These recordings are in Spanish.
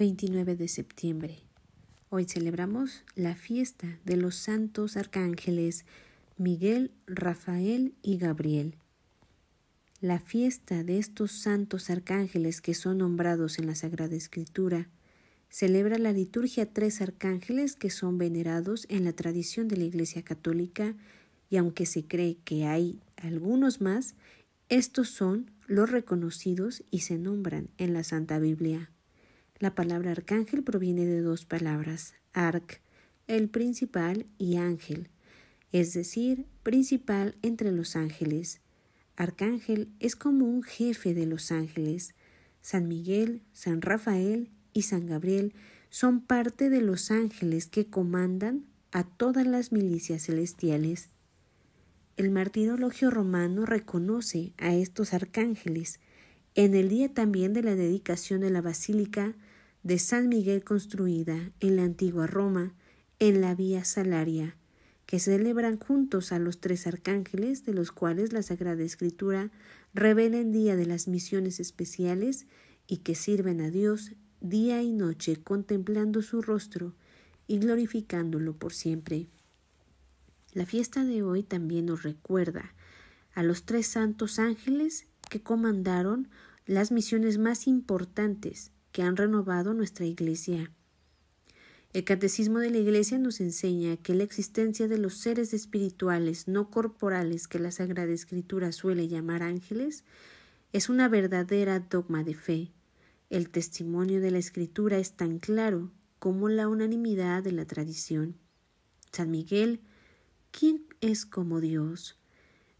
29 de septiembre. Hoy celebramos la fiesta de los santos arcángeles Miguel, Rafael y Gabriel. La fiesta de estos santos arcángeles que son nombrados en la Sagrada Escritura celebra la liturgia tres arcángeles que son venerados en la tradición de la Iglesia Católica y aunque se cree que hay algunos más, estos son los reconocidos y se nombran en la Santa Biblia. La palabra arcángel proviene de dos palabras, arc, el principal, y ángel, es decir, principal entre los ángeles. Arcángel es como un jefe de los ángeles. San Miguel, San Rafael y San Gabriel son parte de los ángeles que comandan a todas las milicias celestiales. El martirologio romano reconoce a estos arcángeles. En el día también de la dedicación de la basílica de San Miguel construida en la antigua Roma, en la Vía Salaria, que celebran juntos a los tres arcángeles, de los cuales la Sagrada Escritura revela en día de las misiones especiales y que sirven a Dios día y noche contemplando su rostro y glorificándolo por siempre. La fiesta de hoy también nos recuerda a los tres santos ángeles que comandaron las misiones más importantes que han renovado nuestra Iglesia. El Catecismo de la Iglesia nos enseña que la existencia de los seres espirituales no corporales que la Sagrada Escritura suele llamar ángeles es una verdadera dogma de fe. El testimonio de la Escritura es tan claro como la unanimidad de la tradición. San Miguel, ¿quién es como Dios?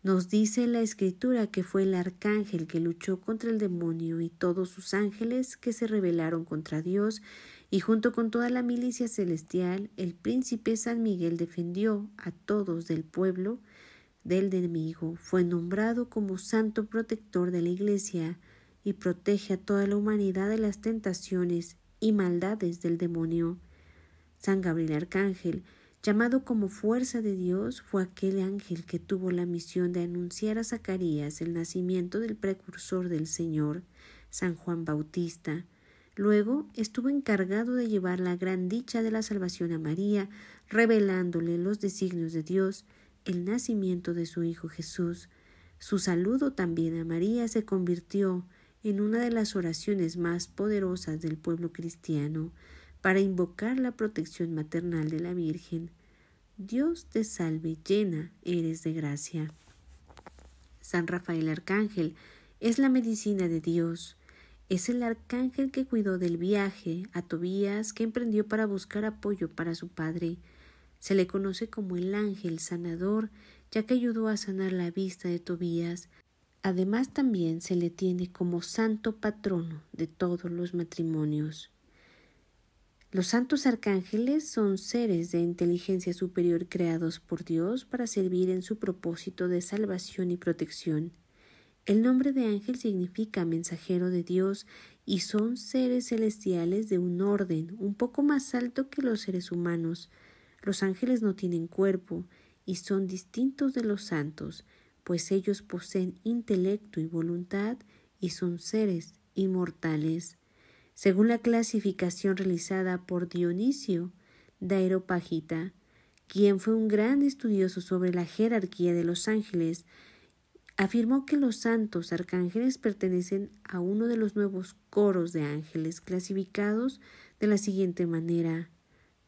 Nos dice la escritura que fue el arcángel que luchó contra el demonio y todos sus ángeles que se rebelaron contra Dios, y junto con toda la milicia celestial, el príncipe San Miguel defendió a todos del pueblo del enemigo. Fue nombrado como santo protector de la Iglesia y protege a toda la humanidad de las tentaciones y maldades del demonio. San Gabriel Arcángel llamado como fuerza de Dios, fue aquel ángel que tuvo la misión de anunciar a Zacarías el nacimiento del precursor del Señor, San Juan Bautista. Luego estuvo encargado de llevar la gran dicha de la salvación a María, revelándole los designios de Dios, el nacimiento de su Hijo Jesús. Su saludo también a María se convirtió en una de las oraciones más poderosas del pueblo cristiano para invocar la protección maternal de la Virgen. Dios te salve, llena eres de gracia. San Rafael Arcángel es la medicina de Dios. Es el arcángel que cuidó del viaje a Tobías que emprendió para buscar apoyo para su padre. Se le conoce como el ángel sanador, ya que ayudó a sanar la vista de Tobías. Además también se le tiene como santo patrono de todos los matrimonios. Los santos arcángeles son seres de inteligencia superior creados por Dios para servir en su propósito de salvación y protección. El nombre de ángel significa mensajero de Dios y son seres celestiales de un orden un poco más alto que los seres humanos. Los ángeles no tienen cuerpo y son distintos de los santos, pues ellos poseen intelecto y voluntad y son seres inmortales. Según la clasificación realizada por Dionisio de Aeropagita, quien fue un gran estudioso sobre la jerarquía de los ángeles, afirmó que los santos arcángeles pertenecen a uno de los nuevos coros de ángeles clasificados de la siguiente manera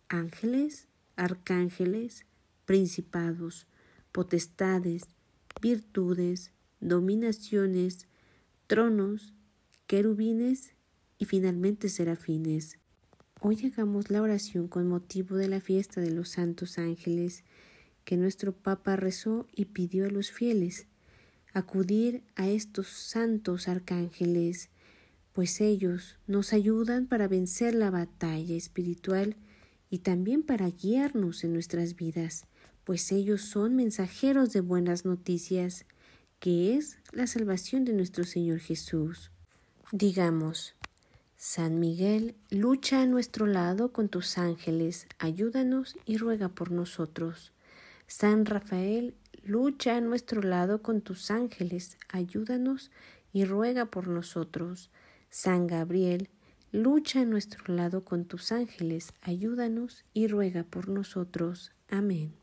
ángeles, arcángeles, principados, potestades, virtudes, dominaciones, tronos, querubines y finalmente serafines. Hoy hagamos la oración con motivo de la fiesta de los santos ángeles que nuestro Papa rezó y pidió a los fieles acudir a estos santos arcángeles, pues ellos nos ayudan para vencer la batalla espiritual y también para guiarnos en nuestras vidas, pues ellos son mensajeros de buenas noticias, que es la salvación de nuestro Señor Jesús. Digamos, San Miguel, lucha a nuestro lado con tus ángeles, ayúdanos y ruega por nosotros. San Rafael, lucha a nuestro lado con tus ángeles, ayúdanos y ruega por nosotros. San Gabriel, lucha a nuestro lado con tus ángeles, ayúdanos y ruega por nosotros. Amén.